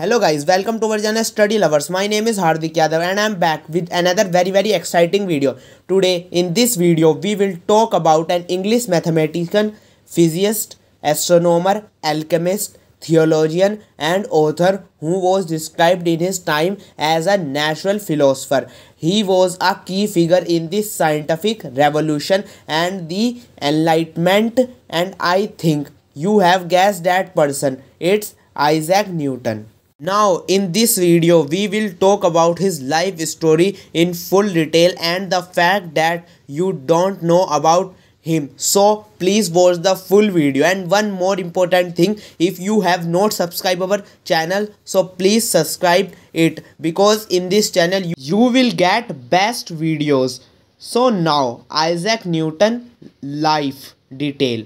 Hello guys, welcome to our channel Study Lovers. My name is Hardik Yadav and I am back with another very very exciting video. Today in this video we will talk about an English mathematician, physicist, astronomer, alchemist, theologian and author who was described in his time as a natural philosopher. He was a key figure in the scientific revolution and the enlightenment and I think you have guessed that person. It's Isaac Newton. Now in this video we will talk about his life story in full detail and the fact that you don't know about him so please watch the full video and one more important thing if you have not subscribed our channel so please subscribe it because in this channel you, you will get best videos so now isaac newton life detail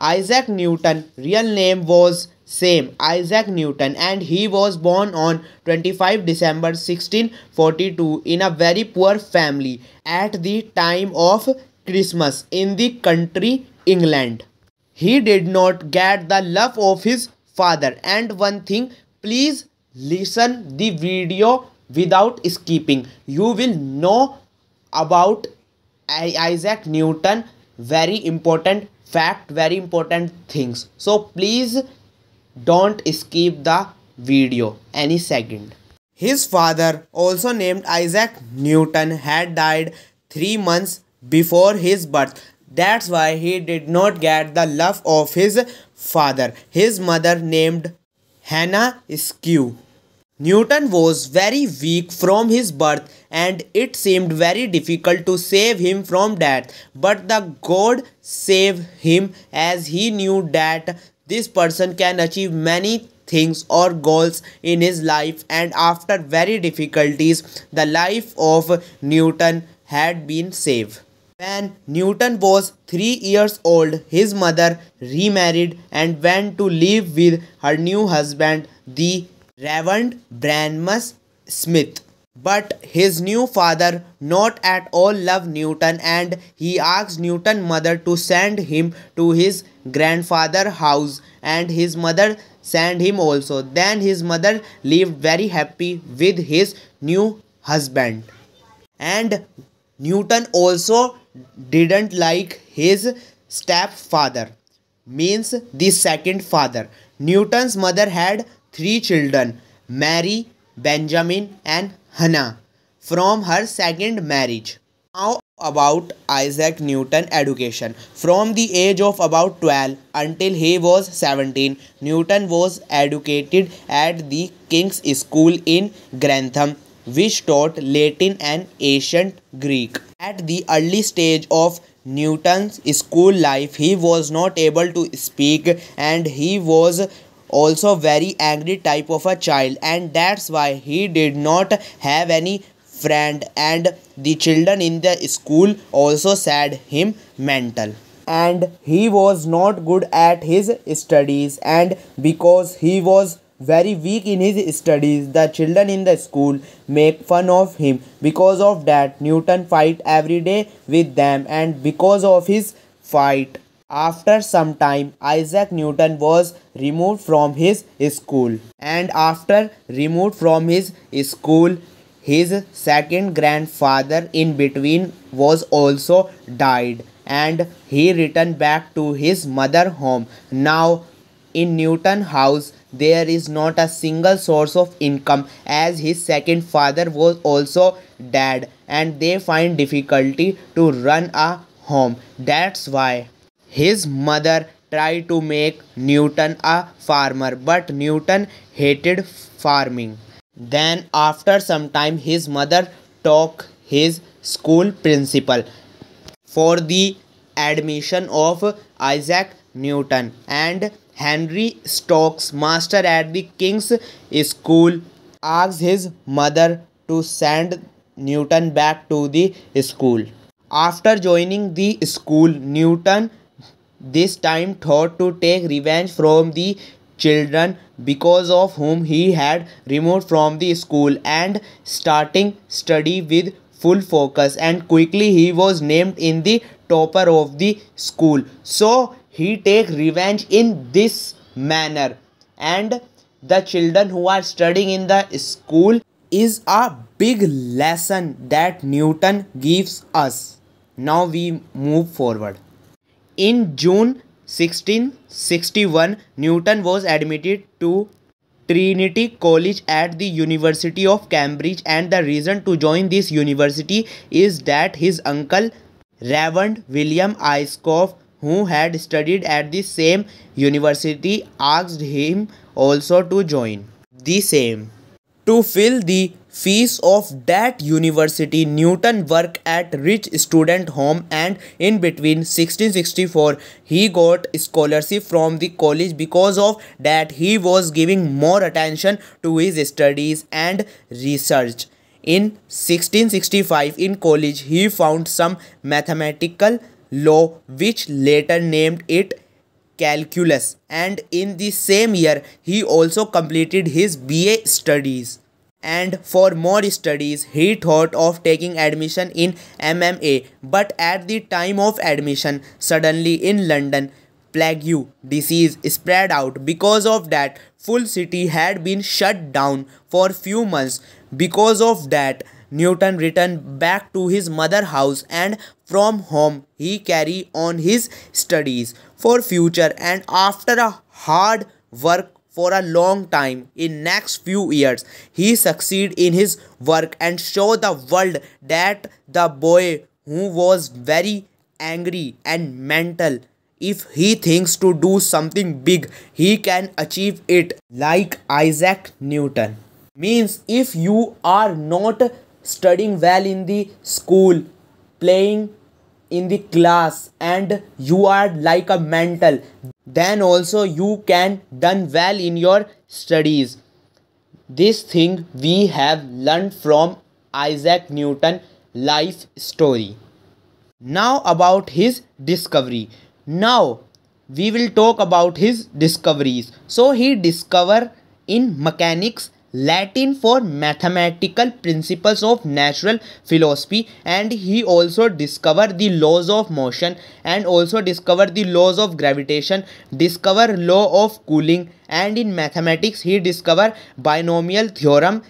isaac newton real name was same Isaac Newton and he was born on 25 December 1642 in a very poor family at the time of Christmas in the country England. He did not get the love of his father and one thing please listen the video without skipping you will know about Isaac Newton very important fact very important things so please don't skip the video any second. His father, also named Isaac Newton, had died three months before his birth. That's why he did not get the love of his father. His mother, named Hannah Skew. Newton was very weak from his birth and it seemed very difficult to save him from death. But the God saved him as he knew that this person can achieve many things or goals in his life and after very difficulties the life of Newton had been saved. When Newton was 3 years old, his mother remarried and went to live with her new husband, the Reverend Branmus Smith. But his new father not at all love Newton and he asked Newton mother to send him to his grandfather house and his mother send him also. Then his mother lived very happy with his new husband. And Newton also didn't like his stepfather means the second father. Newton's mother had three children, Mary, Benjamin and Hannah from her second marriage. How about Isaac Newton education. From the age of about 12 until he was 17, Newton was educated at the King's School in Grantham, which taught Latin and ancient Greek. At the early stage of Newton's school life, he was not able to speak and he was also very angry type of a child and that's why he did not have any friend and the children in the school also said him mental and he was not good at his studies and because he was very weak in his studies the children in the school make fun of him because of that newton fight every day with them and because of his fight after some time, Isaac Newton was removed from his school. And after removed from his school, his second grandfather in between was also died and he returned back to his mother home. Now in Newton house there is not a single source of income as his second father was also dead and they find difficulty to run a home. That's why his mother tried to make Newton a farmer, but Newton hated farming. Then, after some time, his mother took his school principal for the admission of Isaac Newton and Henry Stokes, master at the King's School, asked his mother to send Newton back to the school. After joining the school, Newton this time thought to take revenge from the children because of whom he had removed from the school and starting study with full focus and quickly he was named in the topper of the school so he take revenge in this manner and the children who are studying in the school is a big lesson that newton gives us now we move forward in June 1661, Newton was admitted to Trinity College at the University of Cambridge and the reason to join this university is that his uncle Reverend William Iscoff who had studied at the same university asked him also to join the same. To fill the fees of that university Newton worked at rich student home and in between 1664 he got scholarship from the college because of that he was giving more attention to his studies and research. In 1665 in college he found some mathematical law which later named it calculus and in the same year he also completed his BA studies and for more studies he thought of taking admission in MMA but at the time of admission suddenly in London plague disease spread out because of that full city had been shut down for few months because of that Newton returned back to his mother house and from home he carry on his studies for future and after a hard work for a long time in next few years he succeed in his work and show the world that the boy who was very angry and mental if he thinks to do something big he can achieve it like isaac newton means if you are not studying well in the school playing in the class and you are like a mental then also you can done well in your studies this thing we have learned from isaac newton life story now about his discovery now we will talk about his discoveries so he discovered in mechanics Latin for mathematical principles of natural philosophy and he also discovered the laws of motion and also discovered the laws of gravitation, discover law of cooling and in mathematics he discovered binomial theorem,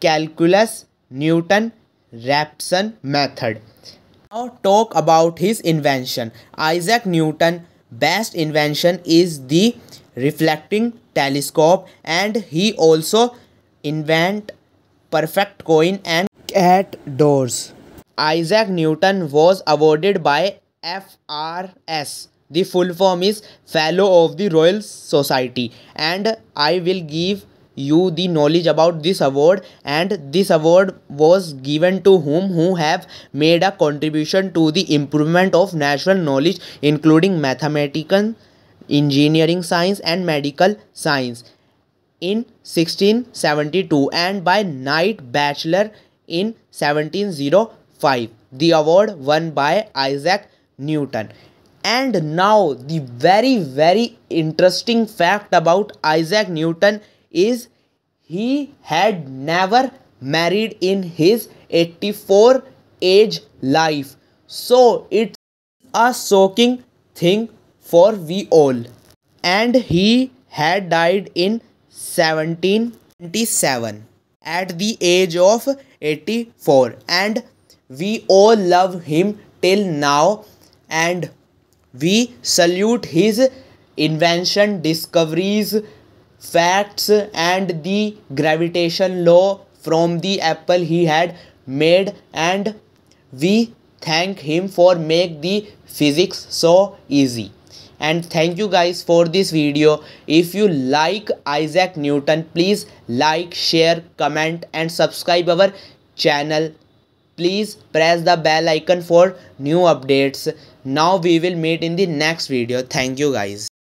calculus, Newton, Raphson method. Now talk about his invention. Isaac Newton best invention is the reflecting telescope and he also invent perfect coin and cat doors. Isaac Newton was awarded by FRS. The full form is Fellow of the Royal Society and I will give you the knowledge about this award and this award was given to whom who have made a contribution to the improvement of national knowledge including mathematical engineering science and medical science in 1672 and by Knight Bachelor in 1705. The award won by Isaac Newton. And now the very very interesting fact about Isaac Newton is he had never married in his 84 age life. So it's a shocking thing for we all. And he had died in 1727 at the age of 84 and we all love him till now and we salute his invention discoveries facts and the gravitation law from the apple he had made and we thank him for make the physics so easy and thank you guys for this video if you like isaac newton please like share comment and subscribe our channel please press the bell icon for new updates now we will meet in the next video thank you guys